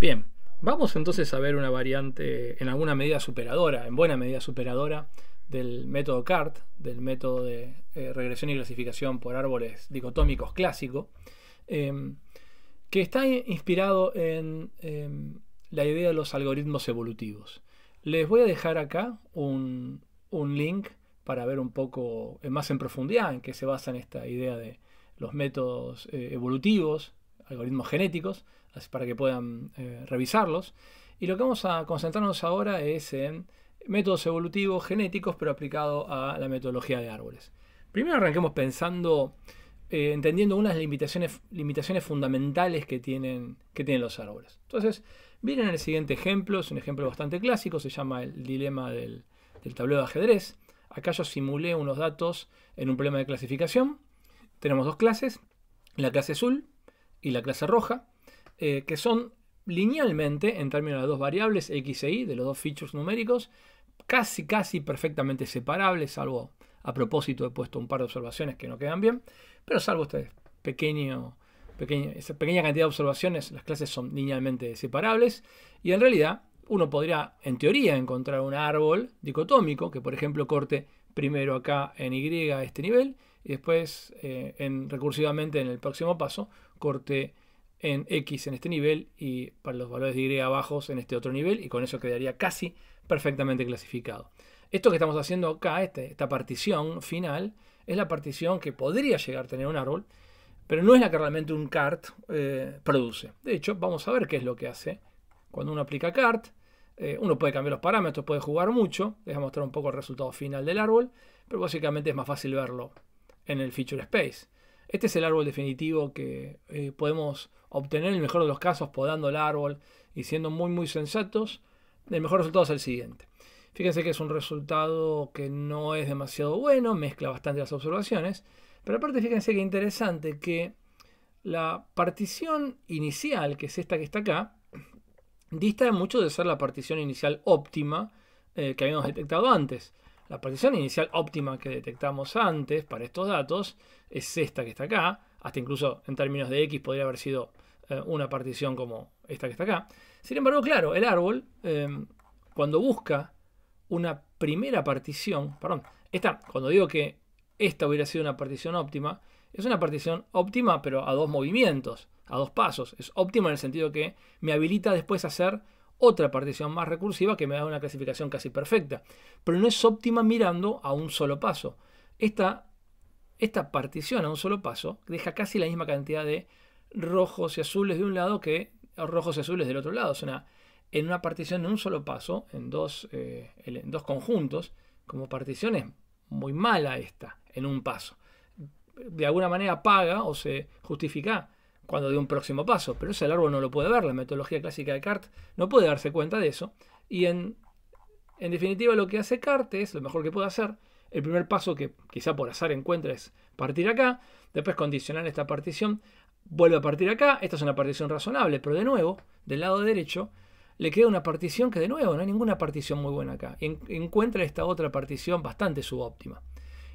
Bien, vamos entonces a ver una variante en alguna medida superadora, en buena medida superadora, del método CART, del método de eh, regresión y clasificación por árboles dicotómicos clásico, em, que está inspirado en em, la idea de los algoritmos evolutivos. Les voy a dejar acá un, un link para ver un poco eh, más en profundidad en qué se basa en esta idea de los métodos eh, evolutivos algoritmos genéticos, para que puedan eh, revisarlos. Y lo que vamos a concentrarnos ahora es en métodos evolutivos genéticos, pero aplicado a la metodología de árboles. Primero arranquemos pensando, eh, entendiendo unas limitaciones, limitaciones fundamentales que tienen, que tienen los árboles. Entonces, miren el siguiente ejemplo, es un ejemplo bastante clásico, se llama el dilema del, del tablero de ajedrez. Acá yo simulé unos datos en un problema de clasificación. Tenemos dos clases, la clase azul y la clase roja, eh, que son linealmente, en términos de las dos variables, x e y, de los dos features numéricos, casi, casi perfectamente separables, salvo a propósito he puesto un par de observaciones que no quedan bien, pero salvo esta pequeño, esa pequeña cantidad de observaciones, las clases son linealmente separables, y en realidad uno podría, en teoría, encontrar un árbol dicotómico que, por ejemplo, corte primero acá en Y a este nivel, y después eh, recursivamente en el próximo paso corte en X en este nivel y para los valores de Y abajo en este otro nivel y con eso quedaría casi perfectamente clasificado. Esto que estamos haciendo acá, este, esta partición final, es la partición que podría llegar a tener un árbol, pero no es la que realmente un CART eh, produce. De hecho, vamos a ver qué es lo que hace. Cuando uno aplica CART, eh, uno puede cambiar los parámetros, puede jugar mucho. Les voy a mostrar un poco el resultado final del árbol, pero básicamente es más fácil verlo en el feature space. Este es el árbol definitivo que eh, podemos obtener en el mejor de los casos podando el árbol y siendo muy muy sensatos. El mejor resultado es el siguiente. Fíjense que es un resultado que no es demasiado bueno, mezcla bastante las observaciones, pero aparte fíjense que interesante que la partición inicial, que es esta que está acá, dista mucho de ser la partición inicial óptima eh, que habíamos detectado antes. La partición inicial óptima que detectamos antes para estos datos es esta que está acá, hasta incluso en términos de x podría haber sido eh, una partición como esta que está acá. Sin embargo, claro, el árbol, em, cuando busca una primera partición, perdón, esta, cuando digo que esta hubiera sido una partición óptima, es una partición óptima pero a dos movimientos, a dos pasos. Es óptima en el sentido que me habilita después a hacer otra partición más recursiva que me da una clasificación casi perfecta, pero no es óptima mirando a un solo paso. Esta, esta partición a un solo paso deja casi la misma cantidad de rojos y azules de un lado que rojos y azules del otro lado. O sea, en una partición en un solo paso, en dos, eh, en dos conjuntos, como partición es muy mala esta, en un paso. De alguna manera paga o se justifica cuando dé un próximo paso, pero ese el árbol no lo puede ver, la metodología clásica de Cart no puede darse cuenta de eso, y en, en definitiva lo que hace Cart es lo mejor que puede hacer, el primer paso que quizá por azar encuentra es partir acá, después condicionar esta partición, vuelve a partir acá, esta es una partición razonable, pero de nuevo, del lado derecho, le queda una partición que de nuevo no hay ninguna partición muy buena acá, encuentra esta otra partición bastante subóptima.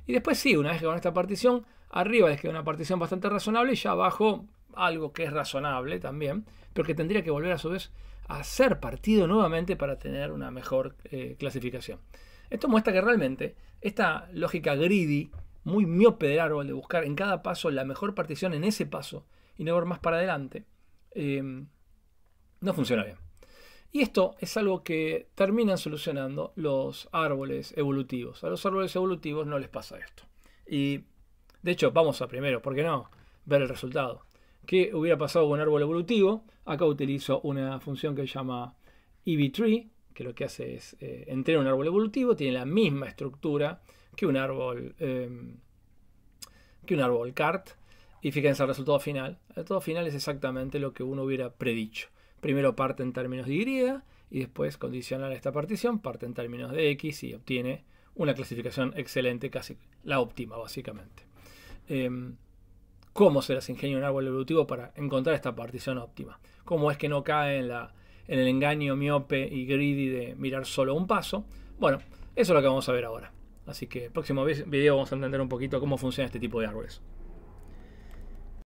Y después sí, una vez que con esta partición, arriba es queda una partición bastante razonable y ya abajo algo que es razonable también, pero que tendría que volver a su vez a ser partido nuevamente para tener una mejor eh, clasificación. Esto muestra que realmente esta lógica greedy, muy miope del árbol, de buscar en cada paso la mejor partición en ese paso y no ver más para adelante, em, no funciona bien. Y esto es algo que terminan solucionando los árboles evolutivos. A los árboles evolutivos no les pasa esto. Y de hecho, vamos a primero, ¿por qué no? Ver el resultado que hubiera pasado con un árbol evolutivo. Acá utilizo una función que se llama EVTree, tree que lo que hace es eh, entrar un árbol evolutivo, tiene la misma estructura que un árbol, em, que un árbol CART. Y fíjense el resultado final. El resultado final es exactamente lo que uno hubiera predicho. Primero parte en términos de Y y después condicional esta partición, parte en términos de X y obtiene una clasificación excelente, casi la óptima básicamente. Em, cómo se las ingenia un árbol evolutivo para encontrar esta partición óptima. Cómo es que no cae en, en el engaño miope y greedy de mirar solo un paso. Bueno, eso es lo que vamos a ver ahora. Así que el próximo video vamos a entender un poquito cómo funciona este tipo de árboles.